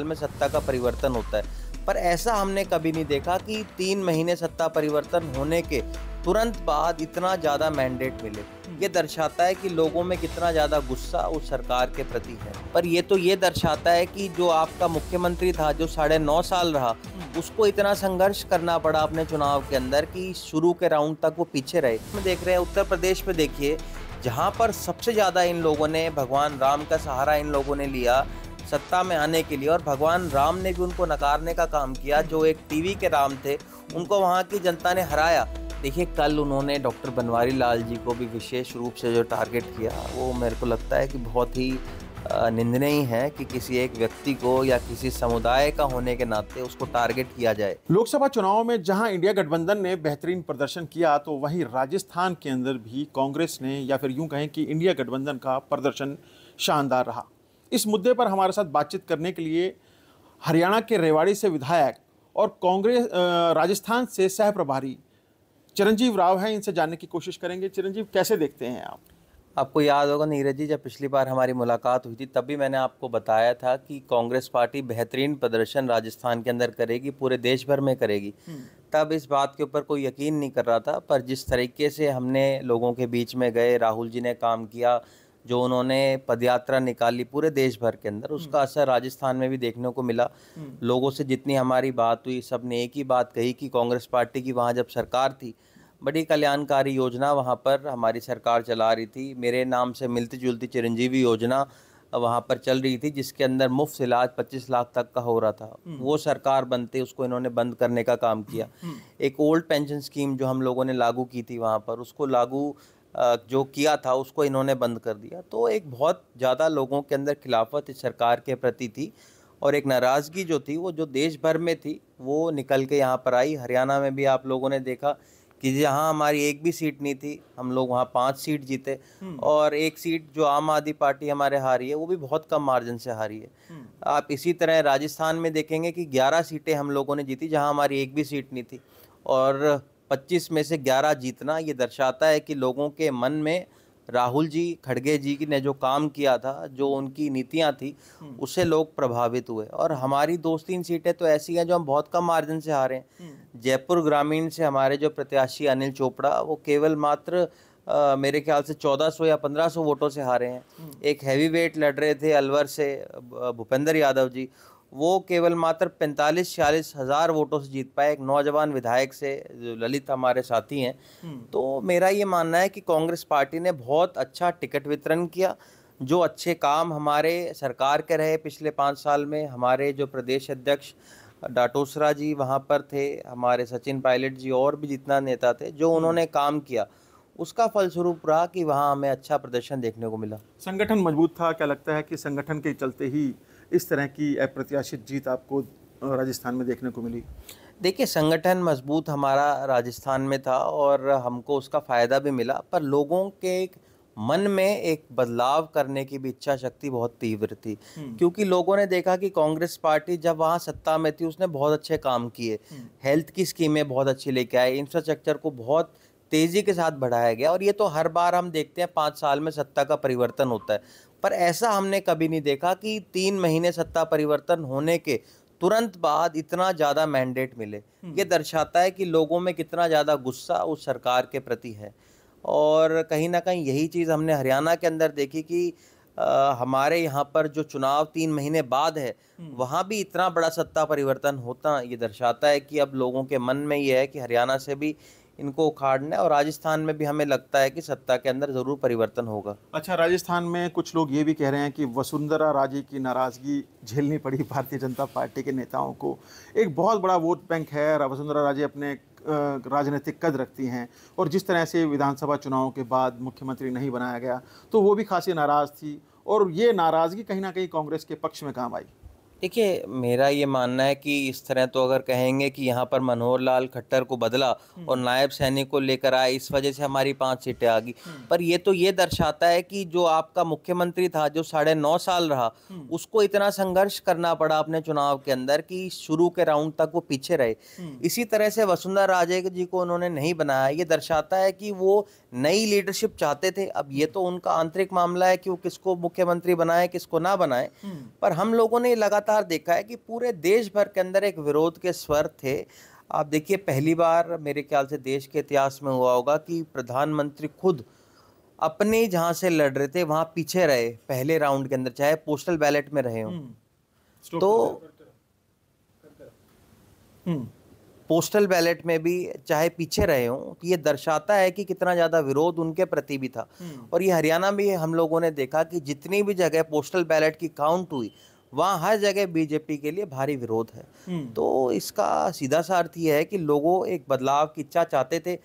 में सत्ता का परिवर्तन होता है पर ऐसा हमने कभी नहीं देखा कि तीन महीने सत्ता परिवर्तन होने के तुरंत बाद इतना ज़्यादा मैंडेट मिले ये दर्शाता है कि लोगों में कितना ज़्यादा गुस्सा उस सरकार के प्रति है पर ये तो ये दर्शाता है कि जो आपका मुख्यमंत्री था जो साढ़े नौ साल रहा उसको इतना संघर्ष करना पड़ा अपने चुनाव के अंदर कि शुरू के राउंड तक वो पीछे रहे हम देख रहे हैं उत्तर प्रदेश में देखिए जहाँ पर सबसे ज़्यादा इन लोगों ने भगवान राम का सहारा इन लोगों ने लिया सत्ता में आने के लिए और भगवान राम ने भी उनको नकारने का काम किया जो एक टीवी के राम थे उनको वहाँ की जनता ने हराया देखिए कल उन्होंने डॉक्टर बनवारी लाल जी को भी विशेष रूप से जो टारगेट किया वो मेरे को लगता है कि बहुत ही निंदनीय है कि किसी एक व्यक्ति को या किसी समुदाय का होने के नाते उसको टारगेट किया जाए लोकसभा चुनाव में जहां इंडिया गठबंधन ने बेहतरीन प्रदर्शन किया तो वहीं राजस्थान के अंदर भी कांग्रेस ने या फिर यूं कहें कि इंडिया गठबंधन का प्रदर्शन शानदार रहा इस मुद्दे पर हमारे साथ बातचीत करने के लिए हरियाणा के रेवाड़ी से विधायक और कांग्रेस राजस्थान से सह प्रभारी चिरंजीव राव हैं इनसे जानने की कोशिश करेंगे चिरंजीव कैसे देखते हैं आप आपको याद होगा नीरज जी जब पिछली बार हमारी मुलाकात हुई थी तब भी मैंने आपको बताया था कि कांग्रेस पार्टी बेहतरीन प्रदर्शन राजस्थान के अंदर करेगी पूरे देश भर में करेगी हम्म। तब इस बात के ऊपर कोई यकीन नहीं कर रहा था पर जिस तरीके से हमने लोगों के बीच में गए राहुल जी ने काम किया जो उन्होंने पदयात्रा निकाली पूरे देश भर के अंदर उसका हम्म। असर राजस्थान में भी देखने को मिला हम्म। लोगों से जितनी हमारी बात हुई सब ने एक ही बात कही कि कांग्रेस पार्टी की वहाँ जब सरकार थी बड़ी कल्याणकारी योजना वहाँ पर हमारी सरकार चला रही थी मेरे नाम से मिलती जुलती चिरंजीवी योजना वहाँ पर चल रही थी जिसके अंदर मुफ्त इलाज 25 लाख तक का हो रहा था हम्म। वो सरकार बनते उसको इन्होंने बंद करने का काम किया एक ओल्ड पेंशन स्कीम जो हम लोगों ने लागू की थी वहाँ पर उसको लागू जो किया था उसको इन्होंने बंद कर दिया तो एक बहुत ज़्यादा लोगों के अंदर खिलाफत इस सरकार के प्रति थी और एक नाराज़गी जो थी वो जो देश भर में थी वो निकल के यहाँ पर आई हरियाणा में भी आप लोगों ने देखा कि जहाँ हमारी एक भी सीट नहीं थी हम लोग वहाँ पाँच सीट जीते और एक सीट जो आम आदमी पार्टी हमारे हारी है वो भी बहुत कम मार्जिन से हारी है आप इसी तरह राजस्थान में देखेंगे कि ग्यारह सीटें हम लोगों ने जीती जहाँ हमारी एक भी सीट नहीं थी और पच्चीस में से ग्यारह जीतना ये दर्शाता है कि लोगों के मन में राहुल जी खड़गे जी ने जो काम किया था जो उनकी नीतियाँ थी हम्म। उससे लोग प्रभावित हुए और हमारी दो तीन सीटें तो ऐसी हैं जो हम बहुत कम मार्जिन से हारे हैं हम्म। जयपुर ग्रामीण से हमारे जो प्रत्याशी अनिल चोपड़ा वो केवल मात्र आ, मेरे ख्याल से 1400 या 1500 वोटों से हारे हैं हम्म। एक हैवी वेट लड़ रहे थे अलवर से भूपेंद्र यादव जी वो केवल मात्र पैंतालीस छियालीस हज़ार वोटों से जीत पाए एक नौजवान विधायक से जो ललित हमारे साथी हैं हम्म। तो मेरा ये मानना है कि कांग्रेस पार्टी ने बहुत अच्छा टिकट वितरण किया जो अच्छे काम हमारे सरकार के रहे पिछले पाँच साल में हमारे जो प्रदेश अध्यक्ष डाटोसरा जी वहाँ पर थे हमारे सचिन पायलट जी और भी जितना नेता थे जो हम्म। उन्होंने काम किया उसका फलस्वरूप रहा कि वहाँ हमें अच्छा प्रदर्शन देखने को मिला संगठन मजबूत था क्या लगता है कि संगठन के चलते ही इस तरह की अप्रत्याशित जीत आपको राजस्थान में देखने को मिली देखिए संगठन मजबूत हमारा राजस्थान में था और हमको उसका फ़ायदा भी मिला पर लोगों के एक मन में एक बदलाव करने की भी इच्छा शक्ति बहुत तीव्र थी हम्म। क्योंकि लोगों ने देखा कि कांग्रेस पार्टी जब वहाँ सत्ता में थी उसने बहुत अच्छे काम किए हम्म। हेल्थ की स्कीमें बहुत अच्छी लेके आई इंफ्रास्ट्रक्चर को बहुत तेज़ी के साथ बढ़ाया गया और ये तो हर बार हम देखते हैं पाँच साल में सत्ता का परिवर्तन होता है पर ऐसा हमने कभी नहीं देखा कि तीन महीने सत्ता परिवर्तन होने के तुरंत बाद इतना ज़्यादा मैंडेट मिले हम्म। ये दर्शाता है कि लोगों में कितना ज़्यादा गुस्सा उस सरकार के प्रति है और कहीं ना कहीं यही चीज़ हमने हरियाणा के अंदर देखी कि आ, हमारे यहाँ पर जो चुनाव तीन महीने बाद है हम्म। वहाँ भी इतना बड़ा सत्ता परिवर्तन होता ये दर्शाता है कि अब लोगों के मन में ये है कि हरियाणा से भी इनको उखाड़ना है और राजस्थान में भी हमें लगता है कि सत्ता के अंदर ज़रूर परिवर्तन होगा अच्छा राजस्थान में कुछ लोग ये भी कह रहे हैं कि वसुंधरा राजे की नाराज़गी झेलनी पड़ी भारतीय जनता पार्टी के नेताओं को एक बहुत बड़ा वोट बैंक है वसुंधरा राजे अपने राजनीतिक कद रखती हैं और जिस तरह से विधानसभा चुनाव के बाद मुख्यमंत्री नहीं बनाया गया तो वो भी खासी नाराज़ थी और ये नाराज़गी कहीं ना कहीं कांग्रेस के पक्ष में काम आई देखिए मेरा ये मानना है कि इस तरह तो अगर कहेंगे कि यहाँ पर मनोहर लाल खट्टर को बदला और नायब सैनी को लेकर आए इस वजह से हमारी पांच सीटें आ गई पर ये तो ये दर्शाता है कि जो आपका मुख्यमंत्री था जो साढ़े नौ साल रहा उसको इतना संघर्ष करना पड़ा अपने चुनाव के अंदर कि शुरू के राउंड तक वो पीछे रहे इसी तरह से वसुंधरा राजे जी को उन्होंने नहीं बनाया ये दर्शाता है कि वो नई लीडरशिप चाहते थे अब ये तो उनका आंतरिक मामला है कि वो किसको मुख्यमंत्री बनाए किसको ना बनाए पर हम लोगों ने लगातार लगातार देखा है कि पूरे देश भर के अंदर एक विरोध के स्वर थे आप देखिए पहली बार मेरे ख्याल से देश के इतिहास में हुआ होगा कि प्रधानमंत्री खुद अपने जहाँ से लड़ रहे थे वहाँ पीछे रहे पहले राउंड के अंदर चाहे पोस्टल बैलेट में रहे हों हम्म। तो हम्म। पोस्टल बैलेट में भी चाहे पीछे रहे हों तो ये दर्शाता है कि कितना ज़्यादा विरोध उनके प्रति भी था हम्म। और ये हरियाणा में हम लोगों ने देखा कि जितनी भी जगह पोस्टल बैलेट की काउंट हुई वहाँ हर जगह बीजेपी के लिए भारी विरोध है हम्म। तो इसका सीधा सा अर्थ ये है कि लोगों एक बदलाव की इच्छा चाहते थे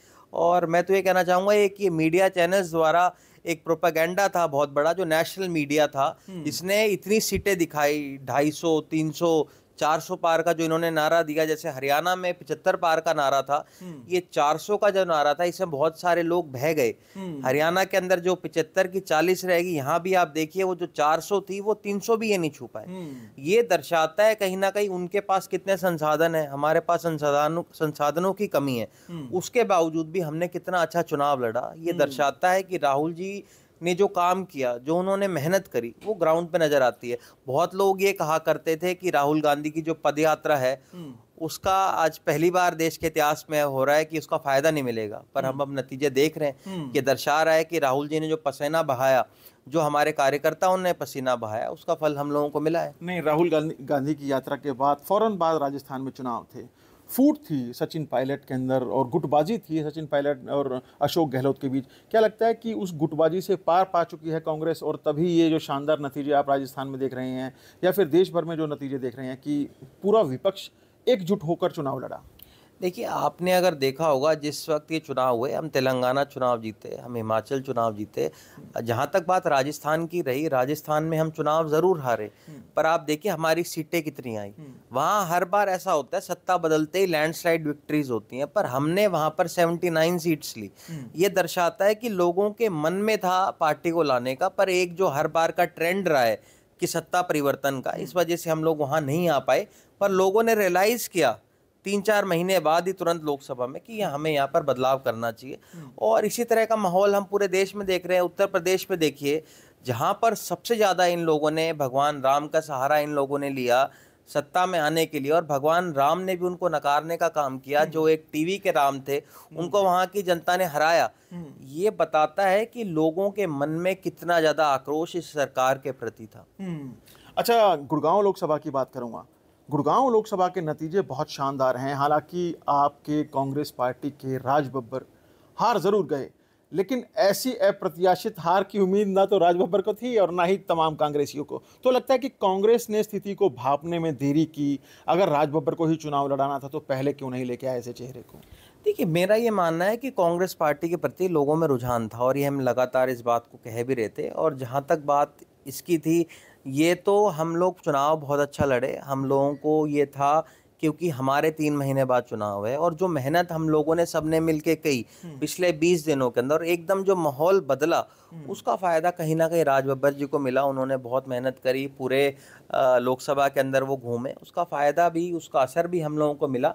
और मैं तो ये कहना चाहूँगा एक ये मीडिया चैनल्स द्वारा एक प्रोपागेंडा था बहुत बड़ा जो नेशनल मीडिया था जिसने हम्म। इतनी सीटें दिखाई ढाई सौ तीन सौ 400 पार का जो इन्होंने नारा दिया जैसे हरियाणा में 75 पार का नारा था हम्म। ये 400 का जो नारा था इसमें बहुत सारे लोग बह गए हम्म। हरियाणा के अंदर जो 75 की 40 रहेगी यहाँ भी आप देखिए वो जो 400 थी वो 300 भी ये नहीं छू पाए हम्म। ये दर्शाता है कहीं ना कहीं उनके पास कितने संसाधन है हमारे पास संसाधनों संसाधनों की कमी है उसके बावजूद भी हमने कितना अच्छा चुनाव लड़ा ये दर्शाता है कि राहुल जी ने जो काम किया जो उन्होंने मेहनत करी वो ग्राउंड पे नज़र आती है बहुत लोग ये कहा करते थे कि राहुल गांधी की जो पद यात्रा है हम्म। उसका आज पहली बार देश के इतिहास में हो रहा है कि उसका फायदा नहीं मिलेगा पर हम्म। हम अब नतीजे देख रहे हैं हम्म। कि दर्शा रहा है कि राहुल जी ने जो पसीना बहाया जो हमारे कार्यकर्ताओं ने पसीना बहाया उसका फल हम लोगों को मिला है नहीं राहुल गांधी गांधी की यात्रा के बाद फौरन बाद राजस्थान में चुनाव थे फूट थी सचिन पायलट के अंदर और गुटबाजी थी सचिन पायलट और अशोक गहलोत के बीच क्या लगता है कि उस गुटबाजी से पार पा चुकी है कांग्रेस और तभी ये जो शानदार नतीजे आप राजस्थान में देख रहे हैं या फिर देश भर में जो नतीजे देख रहे हैं कि पूरा विपक्ष एकजुट होकर चुनाव लड़ा देखिए आपने अगर देखा होगा जिस वक्त ये चुनाव हुए हम तेलंगाना चुनाव जीते हम हिमाचल चुनाव जीते हम्म। जहाँ तक बात राजस्थान की रही राजस्थान में हम चुनाव ज़रूर हारे हम्म। पर आप देखिए हमारी सीटें कितनी आई हम्म। वहाँ हर बार ऐसा होता है सत्ता बदलते ही लैंडस्लाइड विक्ट्रीज होती हैं पर हमने वहाँ पर नाइन सीट्स ली ये दर्शाता है कि लोगों के मन में था पार्टी को लाने का पर एक जो हर बार का ट्रेंड रहा है कि सत्ता परिवर्तन का इस वजह से हम लोग वहाँ नहीं आ पाए पर लोगों ने रियलाइज़ किया तीन चार महीने बाद ही तुरंत लोकसभा में कि हमें यहाँ पर बदलाव करना चाहिए और इसी तरह का माहौल हम पूरे देश में देख रहे हैं उत्तर प्रदेश में देखिए जहाँ पर सबसे ज़्यादा इन लोगों ने भगवान राम का सहारा इन लोगों ने लिया सत्ता में आने के लिए और भगवान राम ने भी उनको नकारने का काम किया जो एक टीवी के राम थे उनको वहाँ की जनता ने हराया ये बताता है कि लोगों के मन में कितना ज़्यादा आक्रोश इस सरकार के प्रति था हम्म। अच्छा गुड़गांव लोकसभा की बात करूँगा गुड़गांव लोकसभा के नतीजे बहुत शानदार हैं हालांकि आपके कांग्रेस पार्टी के राज बब्बर हार जरूर गए लेकिन ऐसी अप्रत्याशित हार की उम्मीद ना तो राज बब्बर को थी और ना ही तमाम कांग्रेसियों को तो लगता है कि कांग्रेस ने स्थिति को भापने में देरी की अगर राज बब्बर को ही चुनाव लड़ाना था तो पहले क्यों नहीं लेके आए ऐसे चेहरे को देखिए मेरा ये मानना है कि कांग्रेस पार्टी के प्रति लोगों में रुझान था और ये हम लगातार इस बात को कह भी रहे थे और जहाँ तक बात इसकी थी ये तो हम लोग चुनाव बहुत अच्छा लड़े हम लोगों को ये था क्योंकि हमारे तीन महीने बाद चुनाव है और जो मेहनत हम लोगों ने सबने मिल के कही हम्म। पिछले बीस दिनों के अंदर एकदम जो माहौल बदला हम्म। उसका फ़ायदा कहीं ना कहीं राज बब्बर जी को मिला उन्होंने बहुत मेहनत करी पूरे लोकसभा के अंदर वो घूमे उसका फ़ायदा भी उसका असर भी हम लोगों को मिला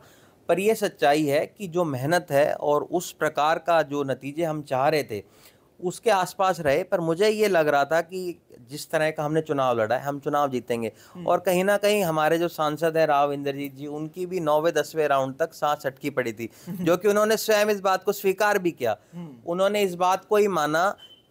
पर यह सच्चाई है कि जो मेहनत है और उस प्रकार का जो नतीजे हम चाह रहे थे उसके आसपास रहे पर मुझे ये लग रहा था कि जिस तरह का हमने चुनाव लड़ा है हम चुनाव जीतेंगे हम्म। और कहीं ना कहीं हमारे जो सांसद हैं राव इंद्रजीत जी उनकी भी नौवे दसवें राउंड तक सांस सटकी पड़ी थी जो कि उन्होंने स्वयं इस बात को स्वीकार भी किया हम्म। उन्होंने इस बात को ही माना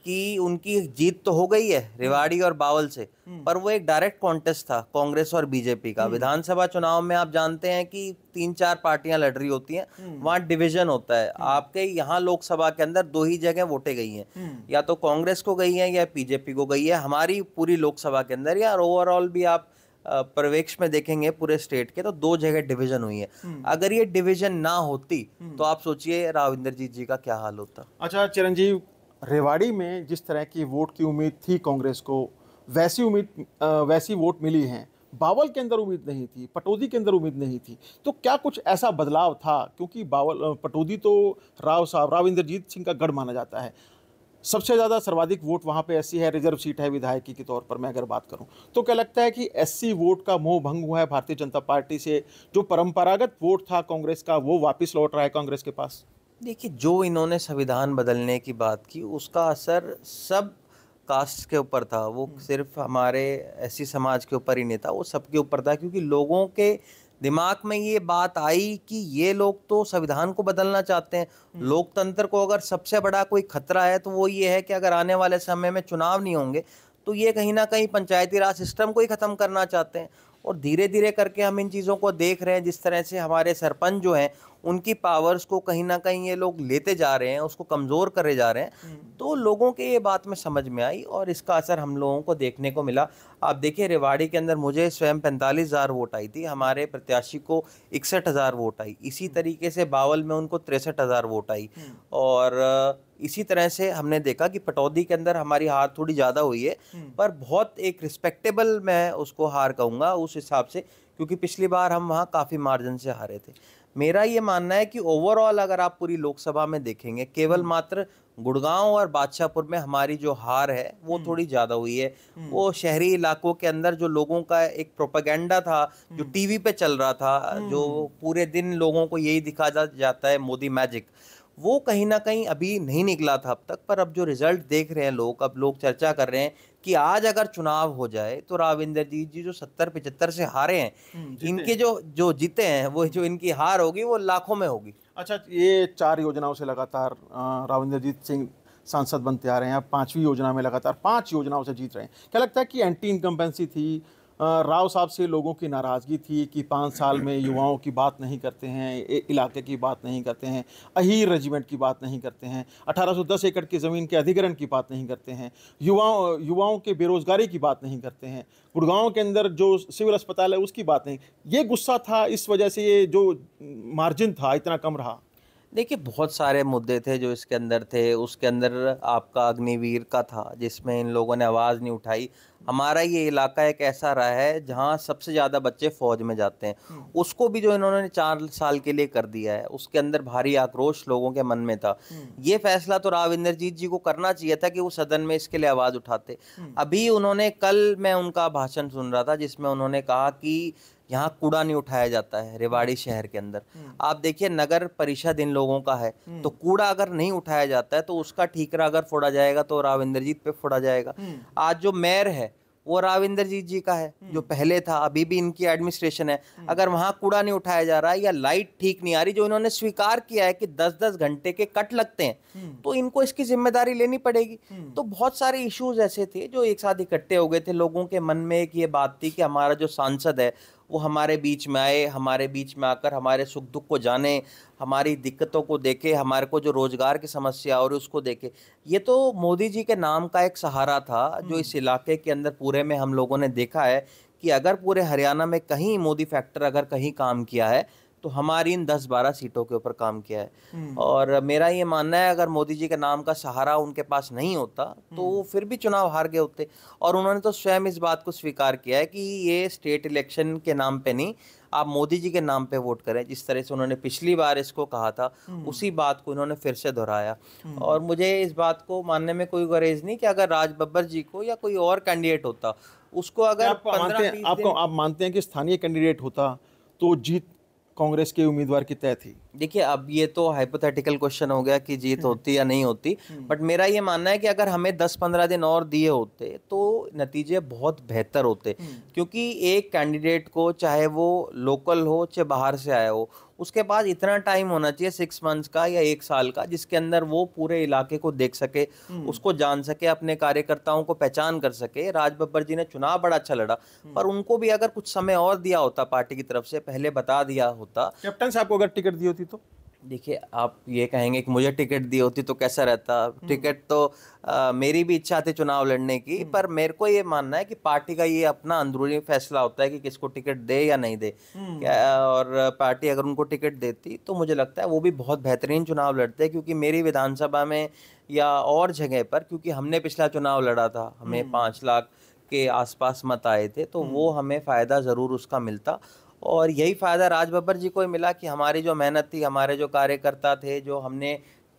कि उनकी जीत तो हो गई है रेवाड़ी और बावल से हम्म। पर वो एक डायरेक्ट कॉन्टेस्ट था कांग्रेस और बीजेपी का हम्म। विधानसभा चुनाव में आप जानते हैं कि तीन चार पार्टियां लड़ रही होती हैं हम्म। वहाँ डिवीजन होता है आपके यहाँ लोकसभा के अंदर दो ही जगह वोटे गई हैं या तो कांग्रेस को गई है या बीजेपी को गई है हमारी पूरी लोकसभा के अंदर या ओवरऑल भी आप प्रवेश में देखेंगे पूरे स्टेट के तो दो जगह डिवीजन हुई है अगर ये डिवीजन ना होती तो आप सोचिए राविंद्र जीत जी का क्या हाल होता अच्छा चिरंजीव रेवाड़ी में जिस तरह की वोट की उम्मीद थी कांग्रेस को वैसी उम्मीद वैसी वोट मिली हैं बावल के अंदर उम्मीद नहीं थी पटौदी के अंदर उम्मीद नहीं थी तो क्या कुछ ऐसा बदलाव था क्योंकि बावल पटौदी तो राव साहब राव इंद्रजीत सिंह का गढ़ माना जाता है सबसे ज़्यादा सर्वाधिक वोट वहाँ पे ऐसी है रिजर्व सीट है विधायकी के तौर पर मैं अगर बात करूँ तो क्या लगता है कि ऐसी वोट का मोह भंग हुआ है भारतीय जनता पार्टी से जो परंपरागत वोट था कांग्रेस का वो वापस लौट रहा है कांग्रेस के पास देखिए जो इन्होंने संविधान बदलने की बात की उसका असर सब कास्ट के ऊपर था वो हम्म। सिर्फ हमारे ऐसी समाज के ऊपर ही नहीं था वो सबके ऊपर था क्योंकि लोगों के दिमाग में ये बात आई कि ये लोग तो संविधान को बदलना चाहते हैं हम्म। लोकतंत्र को अगर सबसे बड़ा कोई खतरा है तो वो ये है कि अगर आने वाले समय में चुनाव नहीं होंगे तो ये कहीं ना कहीं पंचायती राज सिस्टम को ही ख़त्म करना चाहते हैं और धीरे धीरे करके हम इन चीज़ों को देख रहे हैं जिस तरह से हमारे सरपंच जो हैं उनकी पावर्स को कहीं ना कहीं ये लोग लेते जा रहे हैं उसको कमज़ोर करे जा रहे हैं हम्म। तो लोगों के ये बात में समझ में आई और इसका असर हम लोगों को देखने को मिला आप देखिए रेवाड़ी के अंदर मुझे स्वयं पैंतालीस हज़ार वोट आई थी हमारे प्रत्याशी को इकसठ हज़ार वोट आई इसी हम्म। तरीके से बावल में उनको तिरसठ हज़ार वोट आई हम्म। और इसी तरह से हमने देखा कि पटौदी के अंदर हमारी हार थोड़ी ज़्यादा हुई है पर बहुत एक रिस्पेक्टेबल मैं उसको हार कहूँगा उस हिसाब से क्योंकि पिछली बार हम वहाँ काफ़ी मार्जिन से हारे थे मेरा ये मानना है कि ओवरऑल अगर आप पूरी लोकसभा में देखेंगे केवल हम्म। मात्र गुड़गांव और बादशाहपुर में हमारी जो हार है वो हम्म। थोड़ी ज़्यादा हुई है हम्म। वो शहरी इलाकों के अंदर जो लोगों का एक प्रोपागेंडा था जो टीवी पे चल रहा था जो पूरे दिन लोगों को यही दिखा जा, जाता है मोदी मैजिक वो कहीं ना कहीं अभी नहीं निकला था अब तक पर अब जो रिज़ल्ट देख रहे हैं लोग अब लोग चर्चा कर रहे हैं कि आज अगर चुनाव हो जाए तो राविंदर जी जी जो सत्तर पिचहत्तर से हारे हैं हम्म, इनके जो जो जीते हैं वो जो इनकी हार होगी वो लाखों में होगी अच्छा ये चार योजनाओं से लगातार राविंद्रजीत सिंह सांसद बनते आ रहे हैं पांचवी योजना में लगातार पांच योजनाओं से जीत रहे हैं क्या लगता है कि एंटी इनकम्पेंसी थी राव साहब से लोगों की नाराज़गी थी कि पाँच साल में युवाओं की बात नहीं करते हैं इलाके की बात नहीं करते हैं अहीर रेजिमेंट की बात नहीं करते हैं 1810 एकड़ की ज़मीन के अधिग्रहण की बात नहीं करते हैं युवाओं युवाओं के बेरोज़गारी की बात नहीं करते हैं गुड़गांव के अंदर जो सिविल अस्पताल है उसकी बात नहीं ये गुस्सा था इस वजह से ये जो मार्जिन था इतना कम रहा देखिए बहुत सारे मुद्दे थे जो इसके अंदर थे उसके अंदर आपका अग्निवीर का था जिसमें इन लोगों ने आवाज़ नहीं उठाई हमारा ये इलाका एक ऐसा रहा है जहाँ सबसे ज़्यादा बच्चे फौज में जाते हैं उसको भी जो इन्होंने चार साल के लिए कर दिया है उसके अंदर भारी आक्रोश लोगों के मन में था ये फैसला तो राव इंद्रजीत जी को करना चाहिए था कि वो सदन में इसके लिए आवाज़ उठाते अभी उन्होंने कल मैं उनका भाषण सुन रहा था जिसमें उन्होंने कहा कि यहाँ कूड़ा नहीं उठाया जाता है रेवाड़ी शहर के अंदर आप देखिए नगर परिषद इन लोगों का है तो कूड़ा अगर नहीं उठाया जाता है तो उसका ठीकरा अगर फोड़ा जाएगा तो राव इंद्रजीत पे फोड़ा जाएगा आज जो मेयर है वो राव इंद्रजीत जी का है जो हम्म। पहले था अभी भी इनकी एडमिनिस्ट्रेशन है हम्म। अगर वहाँ कूड़ा नहीं उठाया जा रहा है या लाइट ठीक नहीं आ रही जो इन्होंने स्वीकार किया है कि दस दस घंटे के कट लगते हैं हम्म। तो इनको इसकी जिम्मेदारी लेनी पड़ेगी तो बहुत सारे इश्यूज ऐसे थे जो एक साथ इकट्ठे हो गए थे लोगों के मन में एक ये बात थी कि हमारा जो सांसद है वो हमारे बीच में आए हमारे बीच में आकर हमारे सुख दुख को जाने हमारी दिक्कतों को देखे हमारे को जो रोज़गार की समस्या और उसको देखे ये तो मोदी जी के नाम का एक सहारा था जो इस हम्म। इलाके के अंदर पूरे में हम लोगों ने देखा है कि अगर पूरे हरियाणा में कहीं मोदी फैक्टर अगर कहीं काम किया है तो हमारी इन दस बारह सीटों के ऊपर काम किया है हम्म। और मेरा ये मानना है अगर मोदी जी के नाम का सहारा उनके पास नहीं होता तो वो हम्म। फिर भी चुनाव हार गए होते और उन्होंने तो स्वयं इस बात को स्वीकार किया है कि ये स्टेट इलेक्शन के नाम पे नहीं आप मोदी जी के नाम पे वोट करें जिस तरह से उन्होंने पिछली बार इसको कहा था हम्म। उसी बात को उन्होंने फिर से दोहराया और मुझे इस बात को मानने में कोई गरेज नहीं कि अगर राज बब्बर जी को या कोई और कैंडिडेट होता उसको अगर आपको आप मानते हैं कि स्थानीय कैंडिडेट होता तो जीत कांग्रेस के उम्मीदवार की तय थी देखिए अब ये तो हाइपोथेटिकल क्वेश्चन हो गया कि जीत हम्म। होती या नहीं होती बट हम्म। मेरा ये मानना है कि अगर हमें दस पंद्रह दिन और दिए होते तो नतीजे बहुत बेहतर होते हम्म। क्योंकि एक कैंडिडेट को चाहे वो लोकल हो चाहे बाहर से आया हो उसके पास इतना टाइम होना चाहिए सिक्स मंथ्स का या एक साल का जिसके अंदर वो पूरे इलाके को देख सके हम्म। उसको जान सके अपने कार्यकर्ताओं को पहचान कर सके राज बब्बर जी ने चुनाव बड़ा अच्छा लड़ा हम्म। पर उनको भी अगर कुछ समय और दिया होता पार्टी की तरफ से पहले बता दिया होता कैप्टन साहब को अगर टिकट दी होती तो देखिए आप ये कहेंगे कि मुझे टिकट दी होती तो कैसा रहता हम्म। टिकट तो आ, मेरी भी इच्छा थी चुनाव लड़ने की हम्म। पर मेरे को ये मानना है कि पार्टी का ये अपना अंदरूनी फैसला होता है कि किसको टिकट दे या नहीं दे हम्म। क्या और पार्टी अगर उनको टिकट देती तो मुझे लगता है वो भी बहुत बेहतरीन चुनाव लड़ते हैं क्योंकि मेरी विधानसभा में या और जगह पर क्योंकि हमने पिछला चुनाव लड़ा था हमें पाँच लाख के आसपास मत आए थे तो वो हमें फ़ायदा ज़रूर उसका मिलता और यही फ़ायदा राज बब्बर जी को ही मिला कि हमारी जो मेहनत थी हमारे जो कार्यकर्ता थे जो हमने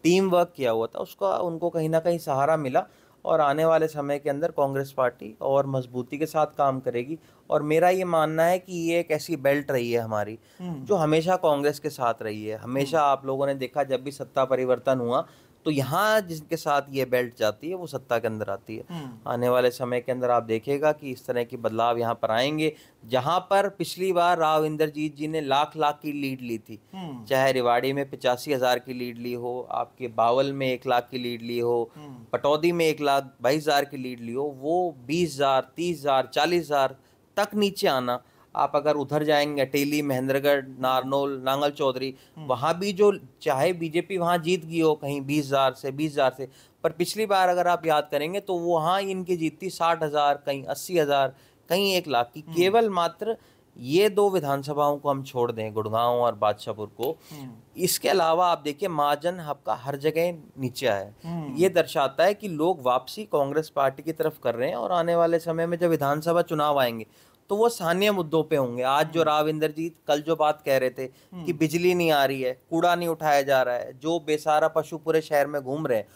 टीम वर्क किया हुआ था उसका उनको कहीं ना कहीं सहारा मिला और आने वाले समय के अंदर कांग्रेस पार्टी और मजबूती के साथ काम करेगी और मेरा ये मानना है कि ये एक ऐसी बेल्ट रही है हमारी हम्म। जो हमेशा कांग्रेस के साथ रही है हमेशा हम्म। आप लोगों ने देखा जब भी सत्ता परिवर्तन हुआ तो यहाँ जिनके साथ ये बेल्ट जाती है वो सत्ता के अंदर आती है हम्म। आने वाले समय के अंदर आप देखेगा कि इस तरह के बदलाव यहाँ पर आएंगे जहाँ पर पिछली बार राव इंद्रजीत जी ने लाख लाख की लीड ली थी हम्म। चाहे रिवाड़ी में पिचासी हजार की लीड ली हो आपके बावल में एक लाख की लीड ली हो हम्म। पटौदी में एक लाख बाईस हजार की लीड ली हो वो बीस हजार तीस हजार चालीस हजार तक नीचे आना आप अगर उधर जाएंगे टेली महेंद्रगढ़ नारनोल नांगल चौधरी हम्म। वहाँ भी जो चाहे बीजेपी वहाँ जीत गई हो कहीं बीस हज़ार से बीस हज़ार से पर पिछली बार अगर आप याद करेंगे तो वहाँ इनकी जीत थी साठ हज़ार कहीं अस्सी हज़ार कहीं एक लाख की हम्म। केवल मात्र ये दो विधानसभाओं को हम छोड़ दें गुड़गांव और बादशाहपुर को हम्म। इसके अलावा आप देखिए महाजन आपका हर जगह नीचे है ये दर्शाता है कि लोग वापसी कांग्रेस पार्टी की तरफ कर रहे हैं और आने वाले समय में जब विधानसभा चुनाव आएंगे तो वो स्थानीय मुद्दों पे होंगे आज जो हम्म। राव इंद्रजीत कल जो बात कह रहे थे हम्म। कि बिजली नहीं आ रही है कूड़ा नहीं उठाया जा रहा है जो बेसारा पशु पूरे शहर में घूम रहे हैं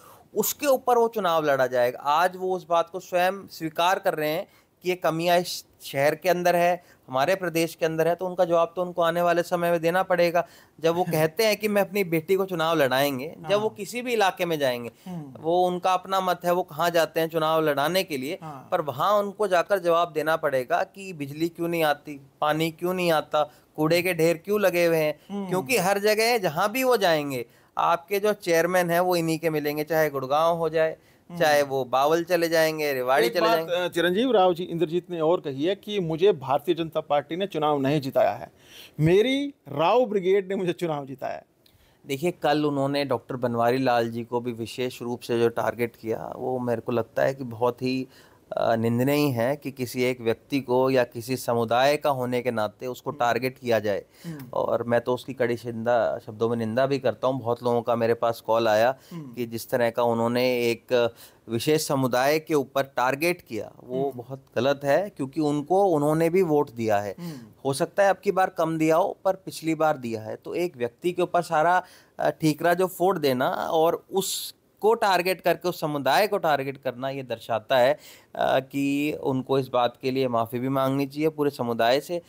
उसके ऊपर वो चुनाव लड़ा जाएगा आज वो उस बात को स्वयं स्वीकार कर रहे हैं ये कमियाँ इस शहर के अंदर है हमारे प्रदेश के अंदर है तो उनका जवाब तो उनको आने वाले समय में देना पड़ेगा जब वो कहते हैं कि मैं अपनी बेटी को चुनाव लड़ाएंगे हाँ। जब वो हाँ। किसी भी इलाके में जाएंगे हम्म। वो उनका अपना मत है वो कहाँ जाते हैं चुनाव लड़ाने के लिए हाँ। पर वहाँ उनको जाकर जवाब देना पड़ेगा कि बिजली क्यों नहीं आती पानी क्यों नहीं आता कूड़े के ढेर क्यों लगे हुए हैं हम्म। क्योंकि हर जगह जहाँ भी वो जाएंगे आपके जो चेयरमैन है वो इन्हीं के मिलेंगे चाहे गुड़गांव हो जाए हम्म। चाहे वो बावल चले जाएंगे रेवाड़ी चले जाएंगे चिरंजीव राव जी इंद्रजीत ने और कही है कि मुझे भारतीय जनता पार्टी ने चुनाव नहीं जिताया है मेरी राव ब्रिगेड ने मुझे चुनाव जिताया है देखिए कल उन्होंने डॉक्टर बनवारी लाल जी को भी विशेष रूप से जो टारगेट किया वो मेरे को लगता है कि बहुत ही निंदनीय है कि किसी एक व्यक्ति को या किसी समुदाय का होने के नाते उसको हम्म। टारगेट किया जाए हम्म। और मैं तो उसकी कड़ी शिंदा शब्दों में निंदा भी करता हूँ बहुत लोगों का मेरे पास कॉल आया हम्म। कि जिस तरह का उन्होंने एक विशेष समुदाय के ऊपर टारगेट किया वो बहुत गलत है क्योंकि उनको उन्होंने भी वोट दिया है हो सकता है अब की बार कम दिया हो पर पिछली बार दिया है तो एक व्यक्ति के ऊपर सारा ठीकरा जो फोड़ देना और उस को टारगेट करके उस समुदाय को टारगेट करना ये दर्शाता है कि उनको इस बात के लिए माफ़ी भी मांगनी चाहिए पूरे समुदाय से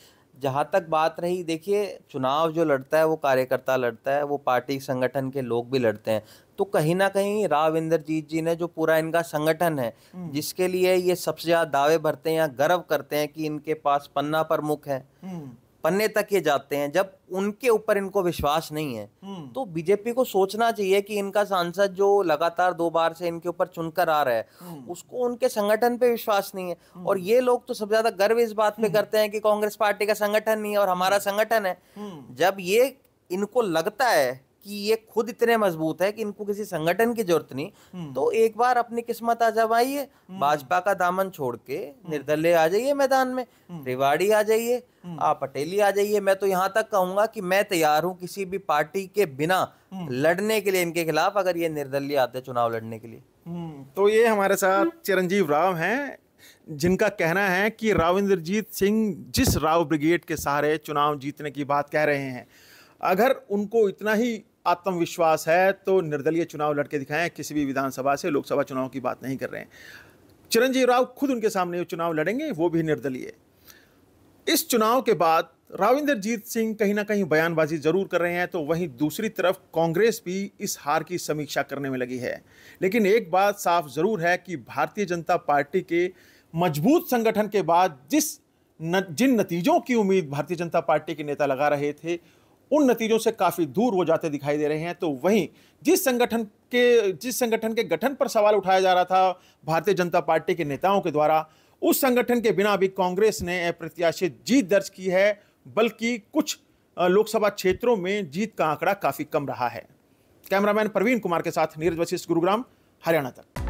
जहाँ तक बात रही देखिए चुनाव जो लड़ता है वो कार्यकर्ता लड़ता है वो पार्टी संगठन के लोग भी लड़ते हैं तो कहीं ना कहीं राव इंद्रजीत जी ने जो पूरा इनका संगठन है हम्म। जिसके लिए ये सबसे ज़्यादा दावे भरते हैं या गर्व करते हैं कि इनके पास पन्ना प्रमुख है हम्म। पन्ने तक ये जाते हैं जब उनके ऊपर इनको विश्वास नहीं है हम्म। तो बीजेपी को सोचना चाहिए कि इनका सांसद जो लगातार दो बार से इनके ऊपर चुनकर आ रहा है हम्म। उसको उनके संगठन पे विश्वास नहीं है हम्म। और ये लोग तो सबसे ज्यादा गर्व इस बात पे करते हैं कि कांग्रेस पार्टी का संगठन नहीं है और हमारा संगठन है जब ये इनको लगता है कि ये खुद इतने मजबूत है कि इनको किसी संगठन की जरूरत नहीं हम्म। तो एक बार अपनी किस्मत आ आजमाइए हम्म। भाजपा का दामन छोड़ के हम्म। निर्दलीय आ जाइए मैदान में तिवाड़ी आ जाइए आप पटेली आ जाइए मैं तो यहाँ तक कहूंगा कि मैं तैयार हूँ किसी भी पार्टी के बिना लड़ने के लिए इनके खिलाफ अगर ये निर्दलीय आते चुनाव लड़ने के लिए तो ये हमारे साथ चिरंजीव राव हैं जिनका कहना है कि राव इंद्रजीत सिंह जिस राव ब्रिगेड के सहारे चुनाव जीतने की बात कह रहे हैं अगर उनको इतना ही आत्मविश्वास है तो निर्दलीय चुनाव लड़के दिखाएं किसी भी विधानसभा से लोकसभा चुनाव की बात नहीं कर रहे हैं चिरंजीव राव खुद उनके सामने चुनाव लड़ेंगे वो भी निर्दलीय इस चुनाव के बाद राविंदरजीत सिंह कहीं ना कहीं बयानबाजी जरूर कर रहे हैं तो वहीं दूसरी तरफ कांग्रेस भी इस हार की समीक्षा करने में लगी है लेकिन एक बात साफ जरूर है कि भारतीय जनता पार्टी के मजबूत संगठन के बाद जिस न, जिन नतीजों की उम्मीद भारतीय जनता पार्टी के नेता लगा रहे थे उन नतीजों से काफ़ी दूर वो जाते दिखाई दे रहे हैं तो वहीं जिस संगठन के जिस संगठन के गठन पर सवाल उठाया जा रहा था भारतीय जनता पार्टी के नेताओं के द्वारा उस संगठन के बिना भी कांग्रेस ने अप्रत्याशित जीत दर्ज की है बल्कि कुछ लोकसभा क्षेत्रों में जीत का आंकड़ा काफ़ी कम रहा है कैमरामैन प्रवीण कुमार के साथ नीरज वशिष्ठ गुरुग्राम हरियाणा तक